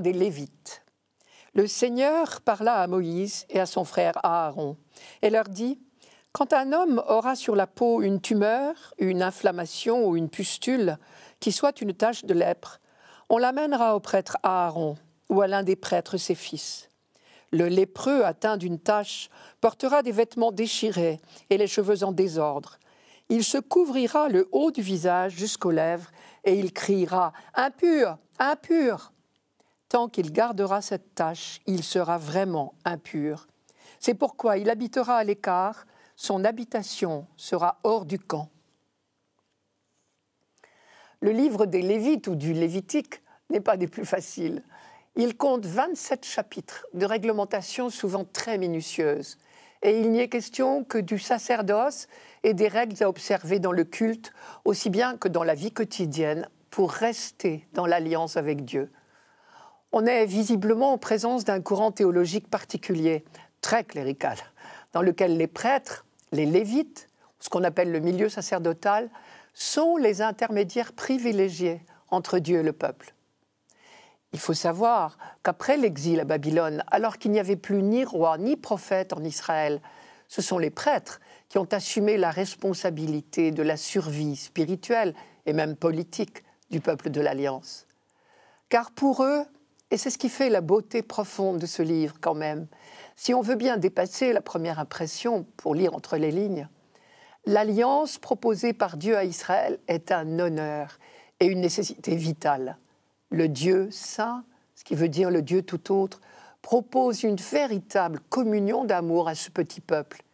des Lévites. Le Seigneur parla à Moïse et à son frère Aaron et leur dit Quand un homme aura sur la peau une tumeur, une inflammation ou une pustule, qui soit une tache de lèpre, on l'amènera au prêtre Aaron ou à l'un des prêtres ses fils. Le lépreux atteint d'une tache portera des vêtements déchirés et les cheveux en désordre. Il se couvrira le haut du visage jusqu'aux lèvres et il criera Impur, impur tant qu'il gardera cette tâche, il sera vraiment impur. C'est pourquoi il habitera à l'écart, son habitation sera hors du camp. Le livre des Lévites ou du Lévitique n'est pas des plus faciles. Il compte 27 chapitres de réglementations souvent très minutieuses. Et il n'y est question que du sacerdoce et des règles à observer dans le culte, aussi bien que dans la vie quotidienne, pour rester dans l'alliance avec Dieu on est visiblement en présence d'un courant théologique particulier, très clérical, dans lequel les prêtres, les lévites, ce qu'on appelle le milieu sacerdotal, sont les intermédiaires privilégiés entre Dieu et le peuple. Il faut savoir qu'après l'exil à Babylone, alors qu'il n'y avait plus ni roi ni prophète en Israël, ce sont les prêtres qui ont assumé la responsabilité de la survie spirituelle et même politique du peuple de l'Alliance. Car pour eux, et c'est ce qui fait la beauté profonde de ce livre quand même. Si on veut bien dépasser la première impression pour lire entre les lignes, l'alliance proposée par Dieu à Israël est un honneur et une nécessité vitale. Le Dieu saint, ce qui veut dire le Dieu tout autre, propose une véritable communion d'amour à ce petit peuple.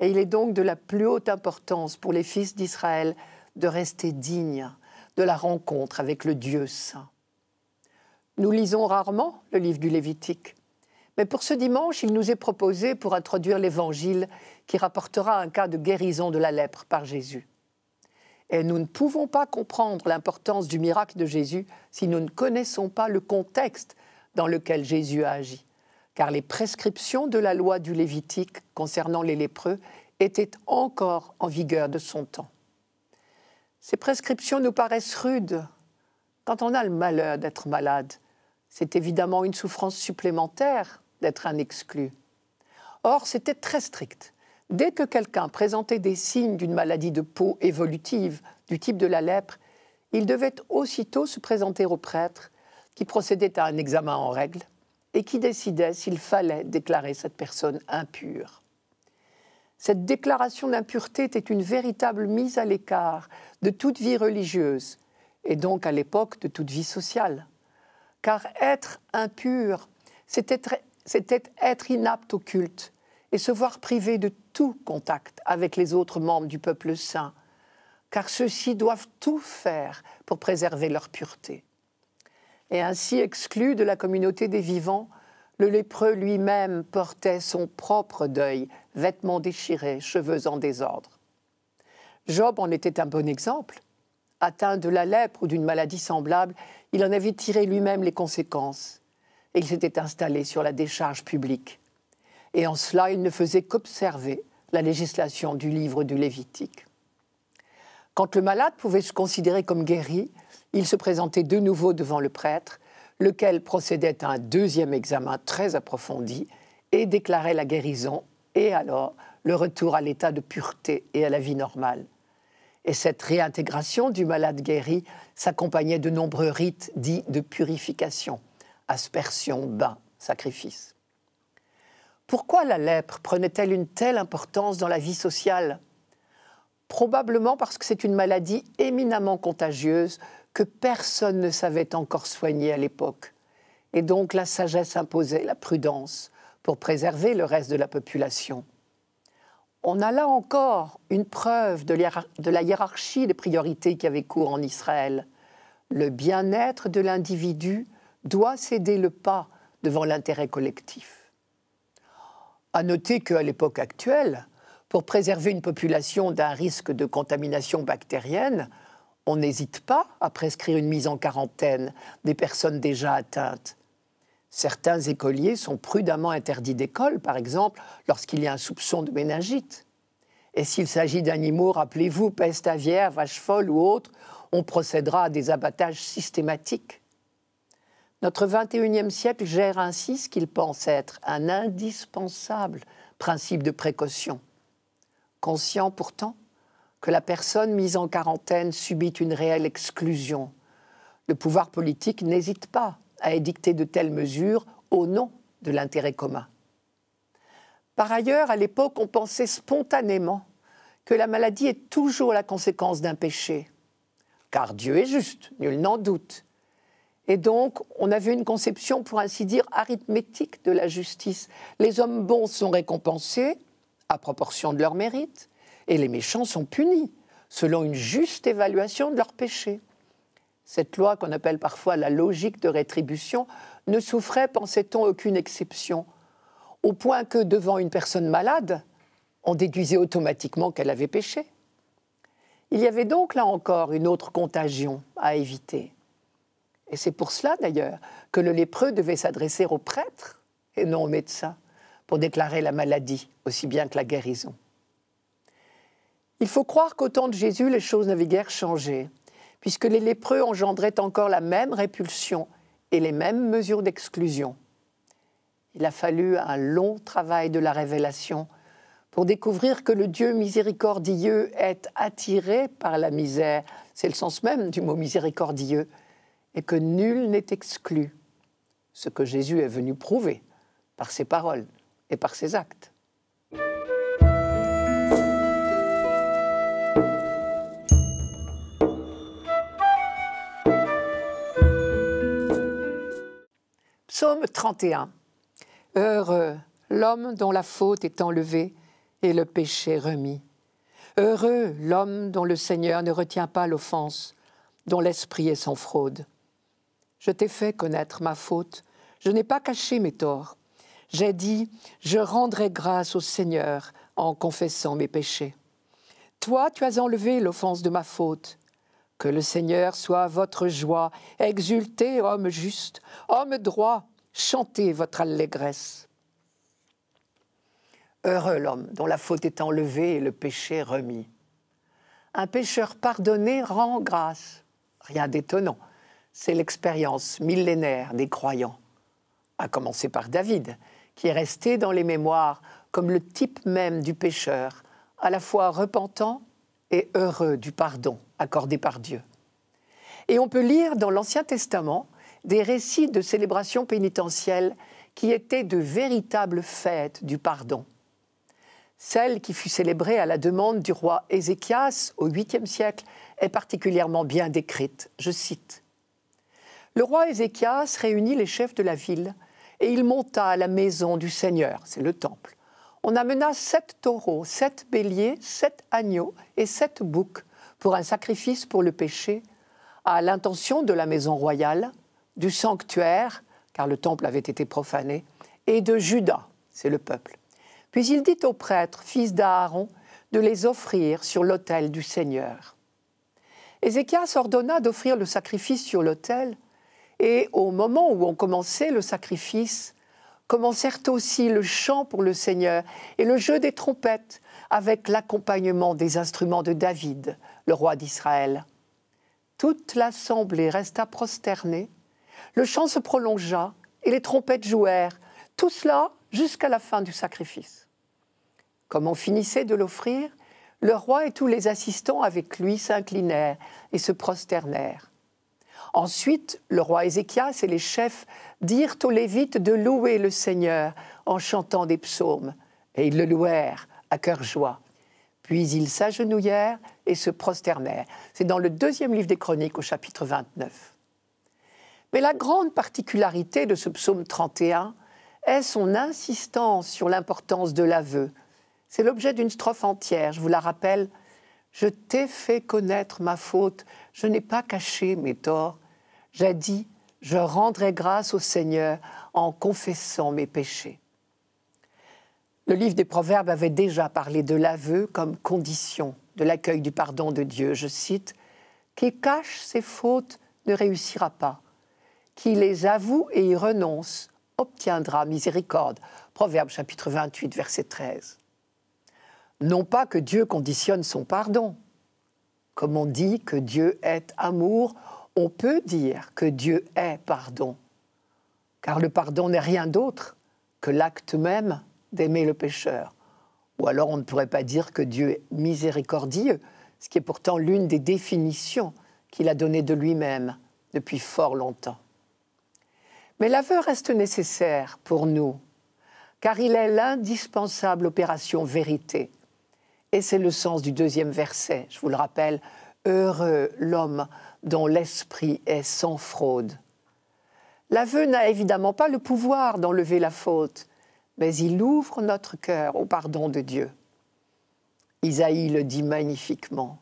Et il est donc de la plus haute importance pour les fils d'Israël de rester dignes de la rencontre avec le Dieu saint. Nous lisons rarement le livre du Lévitique. Mais pour ce dimanche, il nous est proposé pour introduire l'Évangile qui rapportera un cas de guérison de la lèpre par Jésus. Et nous ne pouvons pas comprendre l'importance du miracle de Jésus si nous ne connaissons pas le contexte dans lequel Jésus a agi, car les prescriptions de la loi du Lévitique concernant les lépreux étaient encore en vigueur de son temps. Ces prescriptions nous paraissent rudes quand on a le malheur d'être malade c'est évidemment une souffrance supplémentaire d'être un exclu. Or, c'était très strict. Dès que quelqu'un présentait des signes d'une maladie de peau évolutive, du type de la lèpre, il devait aussitôt se présenter au prêtre, qui procédait à un examen en règle et qui décidait s'il fallait déclarer cette personne impure. Cette déclaration d'impureté était une véritable mise à l'écart de toute vie religieuse, et donc à l'époque de toute vie sociale car être impur, c'était être inapte au culte et se voir privé de tout contact avec les autres membres du peuple saint, car ceux-ci doivent tout faire pour préserver leur pureté. Et ainsi exclu de la communauté des vivants, le lépreux lui-même portait son propre deuil, vêtements déchirés, cheveux en désordre. Job en était un bon exemple. Atteint de la lèpre ou d'une maladie semblable, il en avait tiré lui-même les conséquences et il s'était installé sur la décharge publique. Et en cela, il ne faisait qu'observer la législation du livre du Lévitique. Quand le malade pouvait se considérer comme guéri, il se présentait de nouveau devant le prêtre, lequel procédait à un deuxième examen très approfondi et déclarait la guérison et alors le retour à l'état de pureté et à la vie normale. Et cette réintégration du malade guéri s'accompagnait de nombreux rites dits de purification, aspersion, bain, sacrifice. Pourquoi la lèpre prenait-elle une telle importance dans la vie sociale Probablement parce que c'est une maladie éminemment contagieuse que personne ne savait encore soigner à l'époque. Et donc la sagesse imposait la prudence pour préserver le reste de la population on a là encore une preuve de, la hiérarchie des priorités qui avait cours en Israël. Le bien-être de l'individu doit céder le pas devant l'intérêt collectif. À noter qu'à l'époque actuelle, pour préserver une population d'un risque de contamination bactérienne, on n'hésite pas à prescrire une mise en quarantaine des personnes déjà atteintes. Certains écoliers sont prudemment interdits d'école, par exemple, lorsqu'il y a un soupçon de méningite. Et s'il s'agit d'animaux, rappelez-vous, peste aviaire, vache folle ou autre, on procédera à des abattages systématiques. Notre 21e siècle gère ainsi ce qu'il pense être un indispensable principe de précaution. Conscient pourtant que la personne mise en quarantaine subit une réelle exclusion, le pouvoir politique n'hésite pas à édicter de telles mesures au nom de l'intérêt commun. Par ailleurs, à l'époque, on pensait spontanément que la maladie est toujours la conséquence d'un péché, car Dieu est juste, nul n'en doute. Et donc, on avait une conception, pour ainsi dire, arithmétique de la justice. Les hommes bons sont récompensés à proportion de leur mérite, et les méchants sont punis selon une juste évaluation de leur péchés cette loi qu'on appelle parfois la logique de rétribution, ne souffrait, pensait-on, aucune exception, au point que devant une personne malade, on déduisait automatiquement qu'elle avait péché. Il y avait donc là encore une autre contagion à éviter. Et c'est pour cela d'ailleurs que le lépreux devait s'adresser aux prêtres et non aux médecins pour déclarer la maladie aussi bien que la guérison. Il faut croire qu'au temps de Jésus, les choses n'avaient guère changé puisque les lépreux engendraient encore la même répulsion et les mêmes mesures d'exclusion. Il a fallu un long travail de la révélation pour découvrir que le Dieu miséricordieux est attiré par la misère, c'est le sens même du mot miséricordieux, et que nul n'est exclu, ce que Jésus est venu prouver par ses paroles et par ses actes. Psaume 31. Heureux l'homme dont la faute est enlevée et le péché remis. Heureux l'homme dont le Seigneur ne retient pas l'offense, dont l'esprit est sans fraude. Je t'ai fait connaître ma faute, je n'ai pas caché mes torts. J'ai dit, je rendrai grâce au Seigneur en confessant mes péchés. Toi, tu as enlevé l'offense de ma faute, que le Seigneur soit votre joie. Exultez, homme juste, homme droit, chantez votre allégresse. Heureux l'homme dont la faute est enlevée et le péché remis. Un pécheur pardonné rend grâce. Rien d'étonnant, c'est l'expérience millénaire des croyants. À commencer par David, qui est resté dans les mémoires comme le type même du pécheur, à la fois repentant et heureux du pardon accordé par Dieu. Et on peut lire dans l'Ancien Testament des récits de célébrations pénitentielles qui étaient de véritables fêtes du pardon. Celle qui fut célébrée à la demande du roi Ézéchias au 8 siècle est particulièrement bien décrite. Je cite Le roi Ézéchias réunit les chefs de la ville et il monta à la maison du Seigneur, c'est le temple on amena sept taureaux, sept béliers, sept agneaux et sept boucs pour un sacrifice pour le péché, à l'intention de la maison royale, du sanctuaire, car le temple avait été profané, et de Judas, c'est le peuple. Puis il dit aux prêtres, fils d'Aaron, de les offrir sur l'autel du Seigneur. Ézéchias ordonna d'offrir le sacrifice sur l'autel, et au moment où on commençait le sacrifice, commencèrent aussi le chant pour le Seigneur et le jeu des trompettes, avec l'accompagnement des instruments de David, le roi d'Israël. Toute l'assemblée resta prosternée, le chant se prolongea et les trompettes jouèrent, tout cela jusqu'à la fin du sacrifice. Comme on finissait de l'offrir, le roi et tous les assistants avec lui s'inclinèrent et se prosternèrent. Ensuite, le roi Ézéchias et les chefs dirent aux Lévites de louer le Seigneur en chantant des psaumes, et ils le louèrent à cœur joie. Puis ils s'agenouillèrent et se prosternèrent. C'est dans le deuxième livre des Chroniques au chapitre 29. Mais la grande particularité de ce psaume 31 est son insistance sur l'importance de l'aveu. C'est l'objet d'une strophe entière, je vous la rappelle. Je t'ai fait connaître ma faute, je n'ai pas caché mes torts. J'ai dit, je rendrai grâce au Seigneur en confessant mes péchés. Le livre des Proverbes avait déjà parlé de l'aveu comme condition de l'accueil du pardon de Dieu. Je cite Qui cache ses fautes ne réussira pas. Qui les avoue et y renonce obtiendra miséricorde. Proverbe chapitre 28, verset 13. Non pas que Dieu conditionne son pardon, comme on dit que Dieu est amour, on peut dire que Dieu est pardon, car le pardon n'est rien d'autre que l'acte même d'aimer le pécheur. Ou alors on ne pourrait pas dire que Dieu est miséricordieux, ce qui est pourtant l'une des définitions qu'il a données de lui-même depuis fort longtemps. Mais l'aveu reste nécessaire pour nous, car il est l'indispensable opération vérité. Et c'est le sens du deuxième verset. Je vous le rappelle, Heureux l'homme dont l'esprit est sans fraude. L'aveu n'a évidemment pas le pouvoir d'enlever la faute, mais il ouvre notre cœur au pardon de Dieu. Isaïe le dit magnifiquement.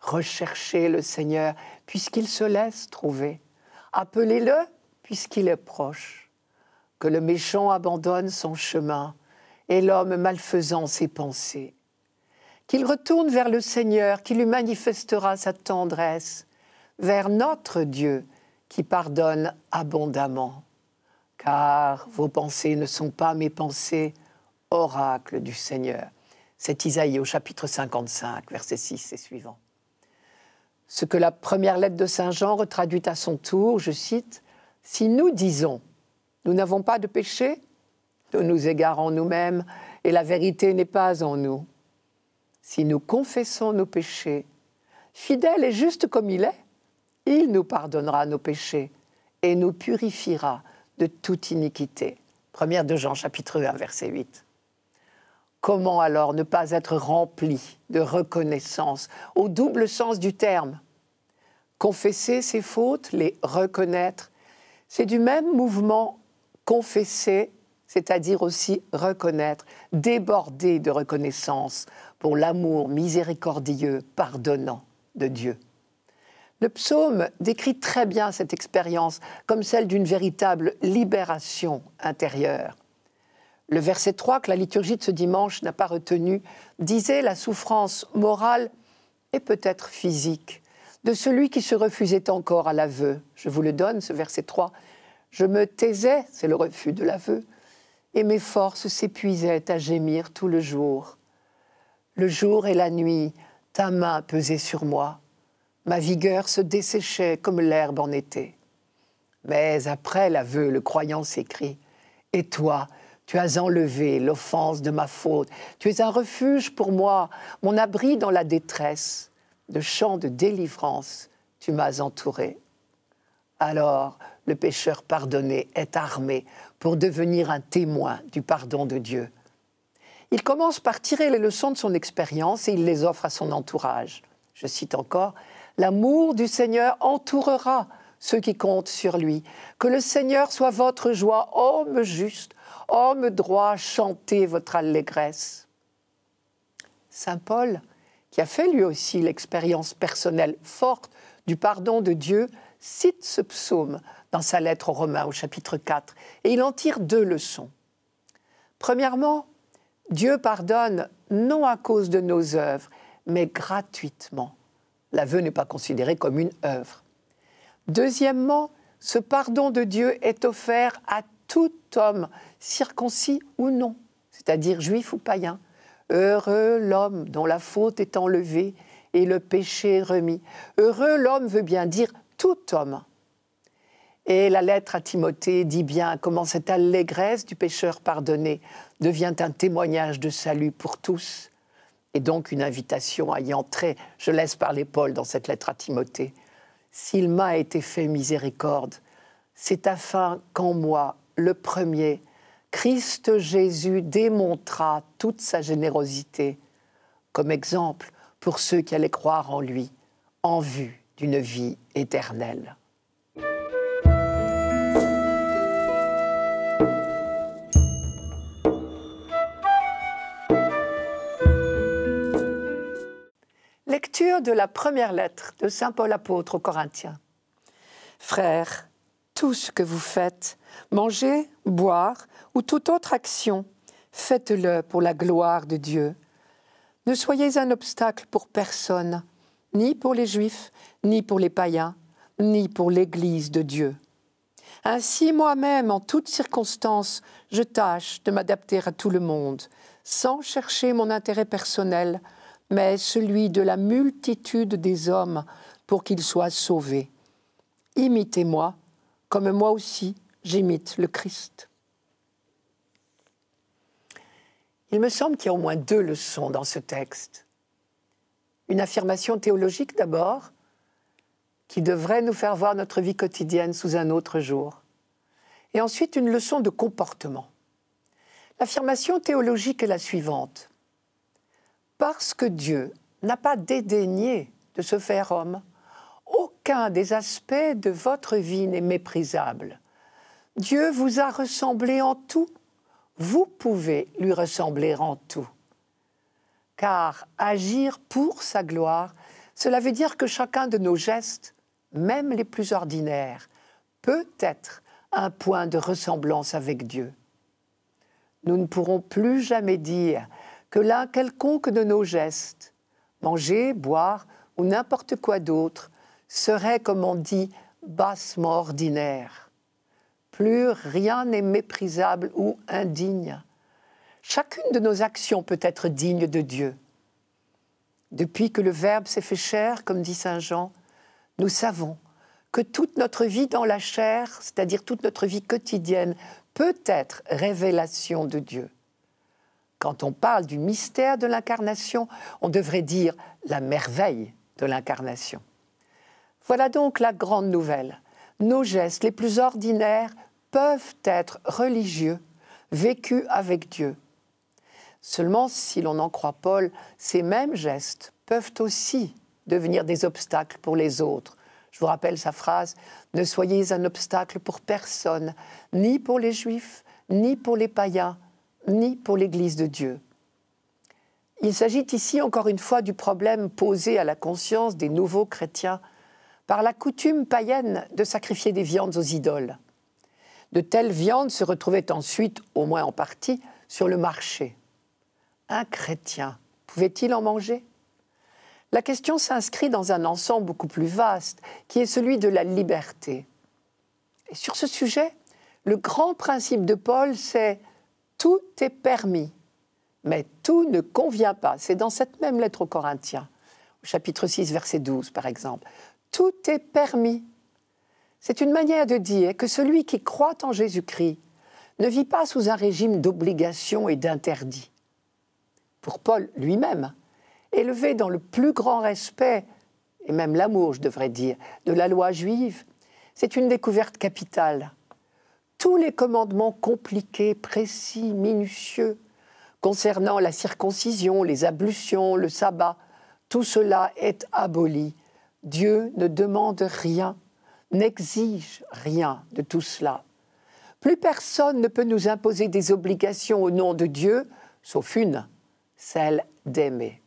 Recherchez le Seigneur, puisqu'il se laisse trouver. Appelez-le, puisqu'il est proche. Que le méchant abandonne son chemin et l'homme malfaisant ses pensées. Qu'il retourne vers le Seigneur, qui lui manifestera sa tendresse vers notre Dieu qui pardonne abondamment. Car vos pensées ne sont pas mes pensées, oracle du Seigneur. C'est Isaïe au chapitre 55, verset 6 et suivant. Ce que la première lettre de Saint Jean retraduit à son tour, je cite, Si nous disons, nous n'avons pas de péché, nous nous égarons nous-mêmes et la vérité n'est pas en nous. Si nous confessons nos péchés, fidèle et juste comme il est, il nous pardonnera nos péchés et nous purifiera de toute iniquité. Première de Jean chapitre 1 verset 8. Comment alors ne pas être rempli de reconnaissance au double sens du terme Confesser ses fautes, les reconnaître, c'est du même mouvement confesser, c'est-à-dire aussi reconnaître, déborder de reconnaissance pour l'amour miséricordieux, pardonnant de Dieu. Le psaume décrit très bien cette expérience comme celle d'une véritable libération intérieure. Le verset 3 que la liturgie de ce dimanche n'a pas retenu disait la souffrance morale et peut-être physique de celui qui se refusait encore à l'aveu. Je vous le donne, ce verset 3. Je me taisais, c'est le refus de l'aveu, et mes forces s'épuisaient à gémir tout le jour. Le jour et la nuit, ta main pesait sur moi. Ma vigueur se desséchait comme l'herbe en été. Mais après l'aveu, le croyant s'écrie Et toi, tu as enlevé l'offense de ma faute. Tu es un refuge pour moi, mon abri dans la détresse. De chants de délivrance, tu m'as entouré. Alors, le pécheur pardonné est armé pour devenir un témoin du pardon de Dieu. Il commence par tirer les leçons de son expérience et il les offre à son entourage. Je cite encore L'amour du Seigneur entourera ceux qui comptent sur lui. Que le Seigneur soit votre joie, homme juste, homme droit, chantez votre allégresse. Saint Paul, qui a fait lui aussi l'expérience personnelle forte du pardon de Dieu, cite ce psaume dans sa lettre aux Romains au chapitre 4, et il en tire deux leçons. Premièrement, Dieu pardonne non à cause de nos œuvres, mais gratuitement l'aveu n'est pas considéré comme une œuvre. Deuxièmement, ce pardon de Dieu est offert à tout homme, circoncis ou non, c'est-à-dire juif ou païen. Heureux l'homme dont la faute est enlevée et le péché remis. Heureux l'homme veut bien dire tout homme. Et la lettre à Timothée dit bien comment cette allégresse du pécheur pardonné devient un témoignage de salut pour tous et donc une invitation à y entrer. Je laisse parler Paul dans cette lettre à Timothée. S'il m'a été fait miséricorde, c'est afin qu'en moi, le premier, Christ Jésus démontra toute sa générosité comme exemple pour ceux qui allaient croire en lui, en vue d'une vie éternelle. lecture de la première lettre de Saint Paul apôtre aux Corinthiens. Frères, tout ce que vous faites, manger, boire ou toute autre action, faites-le pour la gloire de Dieu. Ne soyez un obstacle pour personne, ni pour les Juifs, ni pour les païens, ni pour l'Église de Dieu. Ainsi moi-même, en toutes circonstances, je tâche de m'adapter à tout le monde, sans chercher mon intérêt personnel, mais celui de la multitude des hommes pour qu'ils soient sauvés. Imitez-moi, comme moi aussi j'imite le Christ. Il me semble qu'il y a au moins deux leçons dans ce texte. Une affirmation théologique d'abord, qui devrait nous faire voir notre vie quotidienne sous un autre jour. Et ensuite une leçon de comportement. L'affirmation théologique est la suivante. Parce que Dieu n'a pas dédaigné de se faire homme. Aucun des aspects de votre vie n'est méprisable. Dieu vous a ressemblé en tout. Vous pouvez lui ressembler en tout. Car agir pour sa gloire, cela veut dire que chacun de nos gestes, même les plus ordinaires, peut être un point de ressemblance avec Dieu. Nous ne pourrons plus jamais dire que l'un quelconque de nos gestes, manger, boire ou n'importe quoi d'autre, serait, comme on dit, bassement ordinaire. Plus rien n'est méprisable ou indigne. Chacune de nos actions peut être digne de Dieu. Depuis que le Verbe s'est fait chair, comme dit Saint Jean, nous savons que toute notre vie dans la chair, c'est-à-dire toute notre vie quotidienne, peut être révélation de Dieu. Quand on parle du mystère de l'incarnation, on devrait dire la merveille de l'incarnation. Voilà donc la grande nouvelle. Nos gestes les plus ordinaires peuvent être religieux, vécus avec Dieu. Seulement, si l'on en croit Paul, ces mêmes gestes peuvent aussi devenir des obstacles pour les autres. Je vous rappelle sa phrase Ne soyez un obstacle pour personne, ni pour les juifs, ni pour les païens, ni pour l'Église de Dieu. Il s'agit ici encore une fois du problème posé à la conscience des nouveaux chrétiens par la coutume païenne de sacrifier des viandes aux idoles. De telles viandes se retrouvaient ensuite, au moins en partie, sur le marché. Un chrétien pouvait-il en manger La question s'inscrit dans un ensemble beaucoup plus vaste, qui est celui de la liberté. Et sur ce sujet, le grand principe de Paul, c'est ⁇ tout est permis, mais tout ne convient pas. C'est dans cette même lettre aux Corinthiens, au chapitre 6, verset 12 par exemple. Tout est permis. C'est une manière de dire que celui qui croit en Jésus-Christ ne vit pas sous un régime d'obligation et d'interdit. Pour Paul lui-même, élevé dans le plus grand respect, et même l'amour, je devrais dire, de la loi juive, c'est une découverte capitale tous les commandements compliqués, précis, minutieux, concernant la circoncision, les ablutions, le sabbat, tout cela est aboli. Dieu ne demande rien, n'exige rien de tout cela. Plus personne ne peut nous imposer des obligations au nom de Dieu, sauf une, celle d'aimer.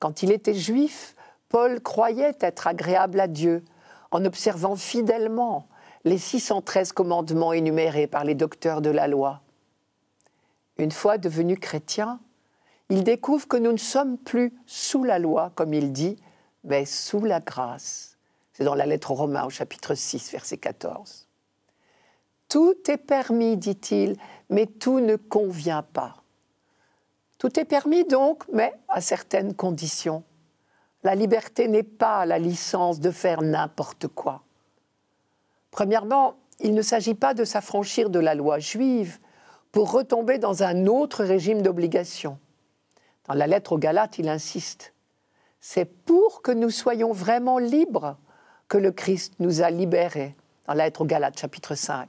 Quand il était juif, Paul croyait être agréable à Dieu en observant fidèlement les 613 commandements énumérés par les docteurs de la loi. Une fois devenu chrétien, il découvre que nous ne sommes plus sous la loi, comme il dit, mais sous la grâce. C'est dans la lettre aux Romains au chapitre 6, verset 14. Tout est permis, dit-il, mais tout ne convient pas. Tout est permis donc, mais à certaines conditions. La liberté n'est pas la licence de faire n'importe quoi. Premièrement, il ne s'agit pas de s'affranchir de la loi juive pour retomber dans un autre régime d'obligation. Dans la lettre aux Galates, il insiste. C'est pour que nous soyons vraiment libres que le Christ nous a libérés, dans la lettre aux Galates, chapitre 5.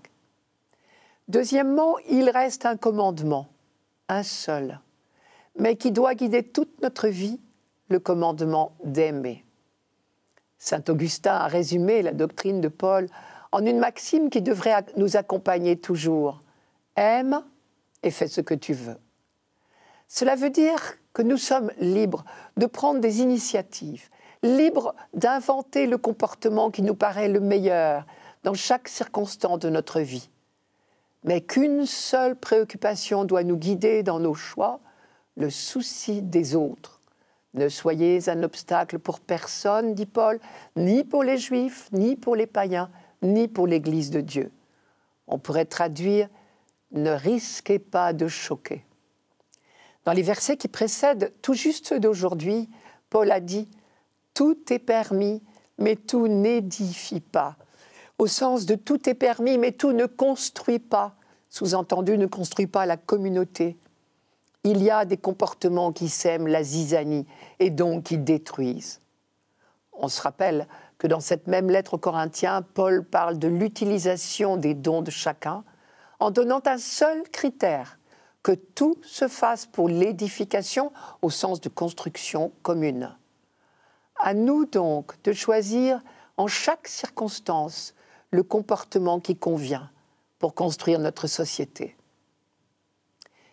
Deuxièmement, il reste un commandement, un seul, mais qui doit guider toute notre vie, le commandement d'aimer. Saint Augustin a résumé la doctrine de Paul en une maxime qui devrait nous accompagner toujours. Aime et fais ce que tu veux. Cela veut dire que nous sommes libres de prendre des initiatives, libres d'inventer le comportement qui nous paraît le meilleur dans chaque circonstance de notre vie. Mais qu'une seule préoccupation doit nous guider dans nos choix, le souci des autres. Ne soyez un obstacle pour personne, dit Paul, ni pour les juifs, ni pour les païens, ni pour l'Église de Dieu. On pourrait traduire Ne risquez pas de choquer. Dans les versets qui précèdent tout juste d'aujourd'hui, Paul a dit Tout est permis, mais tout n'édifie pas. Au sens de tout est permis, mais tout ne construit pas. Sous-entendu, ne construit pas la communauté. Il y a des comportements qui sèment la zizanie et donc qui détruisent. On se rappelle que dans cette même lettre aux Corinthiens, Paul parle de l'utilisation des dons de chacun en donnant un seul critère, que tout se fasse pour l'édification au sens de construction commune. À nous donc de choisir en chaque circonstance le comportement qui convient pour construire notre société.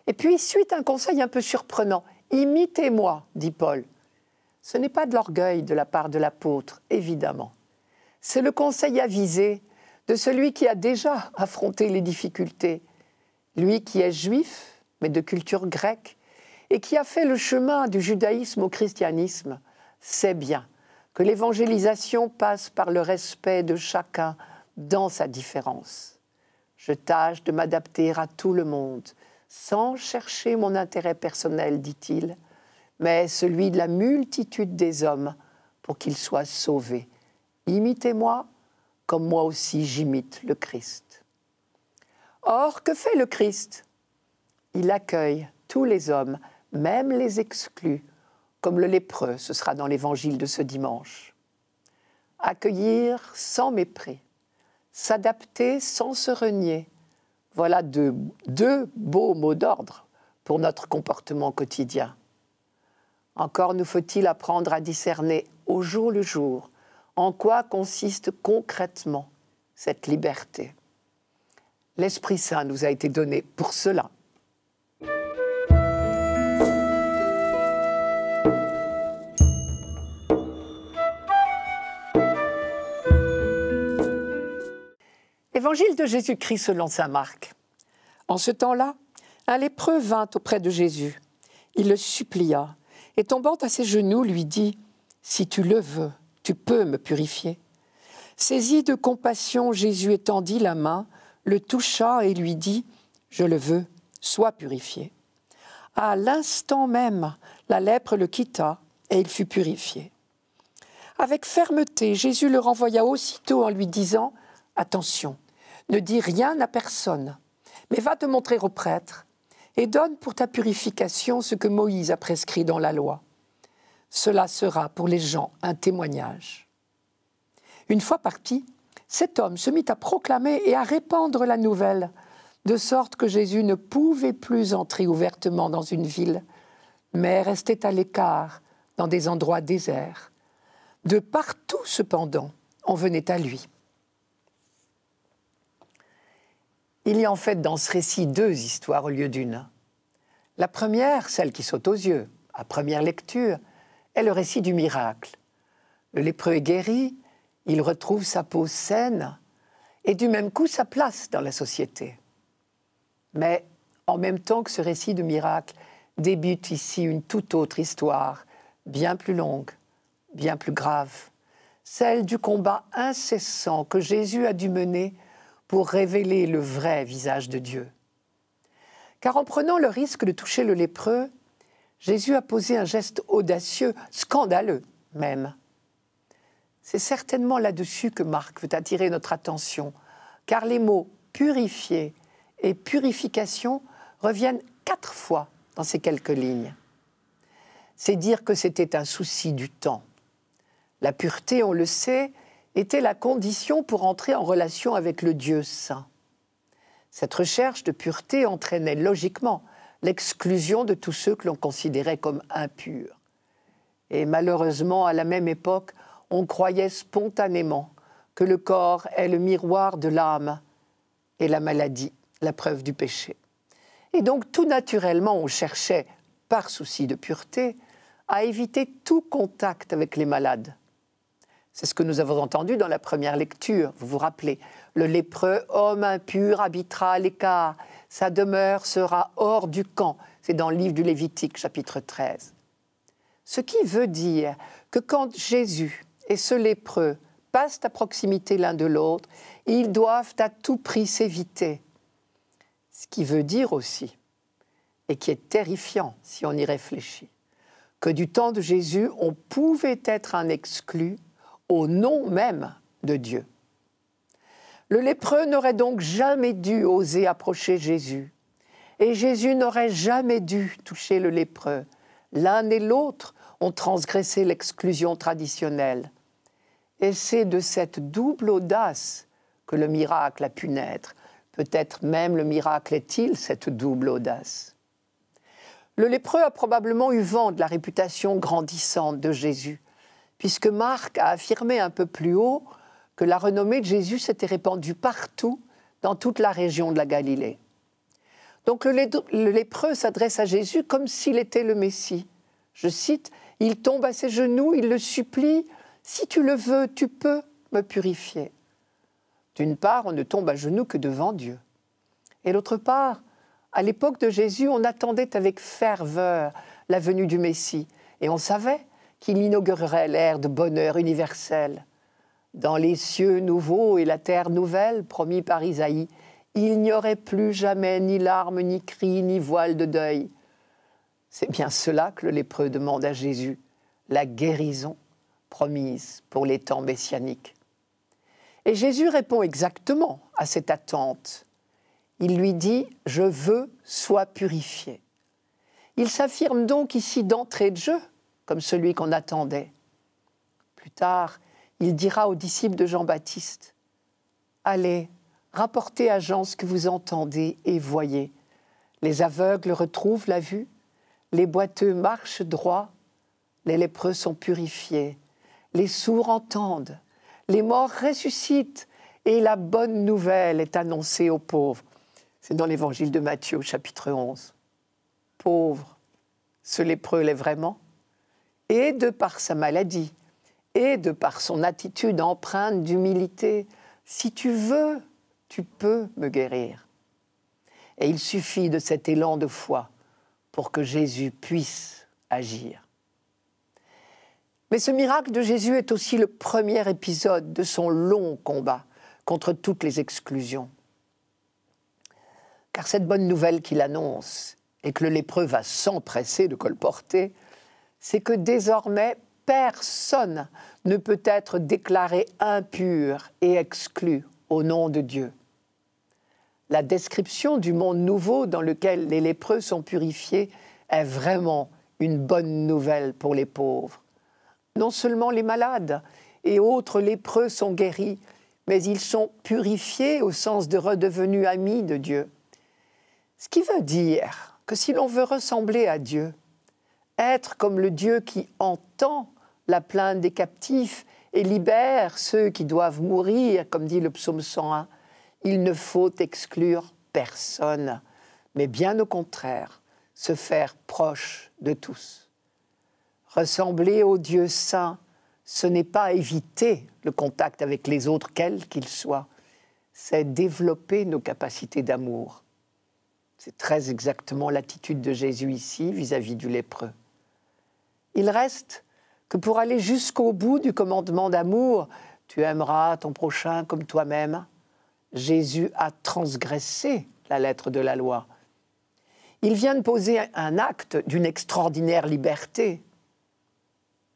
Et puis, suite un conseil un peu surprenant, imitez-moi, dit Paul, ce n'est pas de l'orgueil de la part de l'apôtre, évidemment. C'est le conseil avisé de celui qui a déjà affronté les difficultés, lui qui est juif, mais de culture grecque, et qui a fait le chemin du judaïsme au christianisme, sait bien que l'évangélisation passe par le respect de chacun dans sa différence. Je tâche de m'adapter à tout le monde, sans chercher mon intérêt personnel, dit-il, mais celui de la multitude des hommes, pour qu'ils soient sauvés. Imitez-moi, comme moi aussi j'imite le Christ. Or, que fait le Christ Il accueille tous les hommes, même les exclus, comme le lépreux, ce sera dans l'évangile de ce dimanche. Accueillir sans mépris, s'adapter sans se renier, voilà deux, deux beaux mots d'ordre pour notre comportement quotidien. Encore nous faut-il apprendre à discerner au jour le jour en quoi consiste concrètement cette liberté. L'Esprit Saint nous a été donné pour cela. Évangile de Jésus-Christ selon Saint Marc. En ce temps-là, un lépreux vint auprès de Jésus. Il le supplia et tombant à ses genoux lui dit, Si tu le veux, tu peux me purifier. Saisi de compassion, Jésus étendit la main, le toucha et lui dit, Je le veux, sois purifié. À l'instant même, la lèpre le quitta et il fut purifié. Avec fermeté, Jésus le renvoya aussitôt en lui disant, Attention, ne dis rien à personne, mais va te montrer au prêtre et donne pour ta purification ce que Moïse a prescrit dans la loi. Cela sera pour les gens un témoignage. Une fois parti, cet homme se mit à proclamer et à répandre la nouvelle, de sorte que Jésus ne pouvait plus entrer ouvertement dans une ville, mais restait à l'écart dans des endroits déserts. De partout, cependant, on venait à lui. Il y a en fait dans ce récit deux histoires au lieu d'une. La première, celle qui saute aux yeux, à première lecture, est le récit du miracle. Le lépreux est guéri, il retrouve sa peau saine et du même coup sa place dans la société. Mais en même temps que ce récit de miracle débute ici une toute autre histoire, bien plus longue, bien plus grave, celle du combat incessant que Jésus a dû mener pour révéler le vrai visage de Dieu. Car en prenant le risque de toucher le lépreux, Jésus a posé un geste audacieux, scandaleux même. C'est certainement là-dessus que Marc veut attirer notre attention, car les mots purifier et purification reviennent quatre fois dans ces quelques lignes. C'est dire que c'était un souci du temps. La pureté, on le sait, était la condition pour entrer en relation avec le Dieu saint. Cette recherche de pureté entraînait logiquement l'exclusion de tous ceux que l'on considérait comme impurs. Et malheureusement, à la même époque, on croyait spontanément que le corps est le miroir de l'âme et la maladie, la preuve du péché. Et donc tout naturellement, on cherchait, par souci de pureté, à éviter tout contact avec les malades, c'est ce que nous avons entendu dans la première lecture, vous vous rappelez. Le lépreux, homme impur, habitera à l'écart. Sa demeure sera hors du camp. C'est dans le livre du Lévitique, chapitre 13. Ce qui veut dire que quand Jésus et ce lépreux passent à proximité l'un de l'autre, ils doivent à tout prix s'éviter. Ce qui veut dire aussi, et qui est terrifiant si on y réfléchit, que du temps de Jésus, on pouvait être un exclu au nom même de Dieu. Le lépreux n'aurait donc jamais dû oser approcher Jésus, et Jésus n'aurait jamais dû toucher le lépreux. L'un et l'autre ont transgressé l'exclusion traditionnelle. Et c'est de cette double audace que le miracle a pu naître. Peut-être même le miracle est-il cette double audace. Le lépreux a probablement eu vent de la réputation grandissante de Jésus, puisque Marc a affirmé un peu plus haut que la renommée de Jésus s'était répandue partout dans toute la région de la Galilée. Donc le lépreux s'adresse à Jésus comme s'il était le Messie. Je cite, Il tombe à ses genoux, il le supplie, Si tu le veux, tu peux me purifier. D'une part, on ne tombe à genoux que devant Dieu. Et d'autre part, à l'époque de Jésus, on attendait avec ferveur la venue du Messie. Et on savait qu'il inaugurerait l'ère de bonheur universel. Dans les cieux nouveaux et la terre nouvelle promis par Isaïe, il n'y aurait plus jamais ni larmes, ni cris, ni voiles de deuil. C'est bien cela que le lépreux demande à Jésus, la guérison promise pour les temps messianiques. Et Jésus répond exactement à cette attente. Il lui dit Je veux, sois purifié. Il s'affirme donc ici d'entrée de jeu comme celui qu'on attendait. Plus tard, il dira aux disciples de Jean-Baptiste, Allez, rapportez à Jean ce que vous entendez et voyez. Les aveugles retrouvent la vue, les boiteux marchent droit, les lépreux sont purifiés, les sourds entendent, les morts ressuscitent, et la bonne nouvelle est annoncée aux pauvres. C'est dans l'évangile de Matthieu, chapitre 11. Pauvres, ce lépreux l'est vraiment et de par sa maladie, et de par son attitude empreinte d'humilité, si tu veux, tu peux me guérir. Et il suffit de cet élan de foi pour que Jésus puisse agir. Mais ce miracle de Jésus est aussi le premier épisode de son long combat contre toutes les exclusions. Car cette bonne nouvelle qu'il annonce et que le lépreux va s'empresser de colporter c'est que désormais, personne ne peut être déclaré impur et exclu au nom de Dieu. La description du monde nouveau dans lequel les lépreux sont purifiés est vraiment une bonne nouvelle pour les pauvres. Non seulement les malades et autres lépreux sont guéris, mais ils sont purifiés au sens de redevenus amis de Dieu. Ce qui veut dire que si l'on veut ressembler à Dieu, être comme le Dieu qui entend la plainte des captifs et libère ceux qui doivent mourir, comme dit le psaume 101. Il ne faut exclure personne, mais bien au contraire, se faire proche de tous. Ressembler au Dieu saint, ce n'est pas éviter le contact avec les autres, quels qu'ils soient, c'est développer nos capacités d'amour. C'est très exactement l'attitude de Jésus ici vis-à-vis -vis du lépreux. Il reste que pour aller jusqu'au bout du commandement d'amour, tu aimeras ton prochain comme toi-même, Jésus a transgressé la lettre de la loi. Il vient de poser un acte d'une extraordinaire liberté.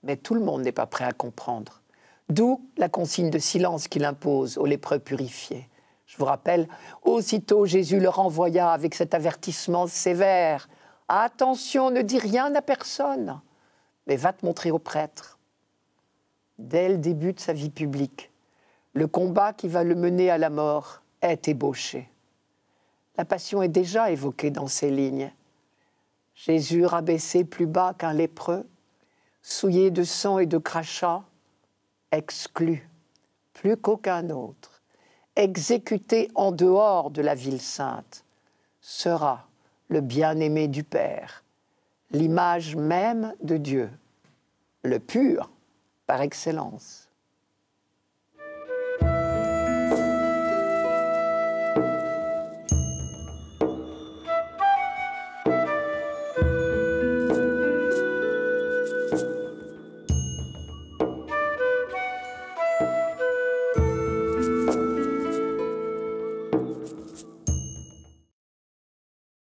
Mais tout le monde n'est pas prêt à comprendre. D'où la consigne de silence qu'il impose aux lépreux purifiés. Je vous rappelle, aussitôt Jésus leur envoya avec cet avertissement sévère Attention, ne dis rien à personne, mais va te montrer au prêtre. Dès le début de sa vie publique, le combat qui va le mener à la mort est ébauché. La passion est déjà évoquée dans ces lignes. Jésus rabaissé plus bas qu'un lépreux, souillé de sang et de crachats, exclu, plus qu'aucun autre, exécuté en dehors de la ville sainte, sera le bien-aimé du Père, l'image même de Dieu, le pur par excellence.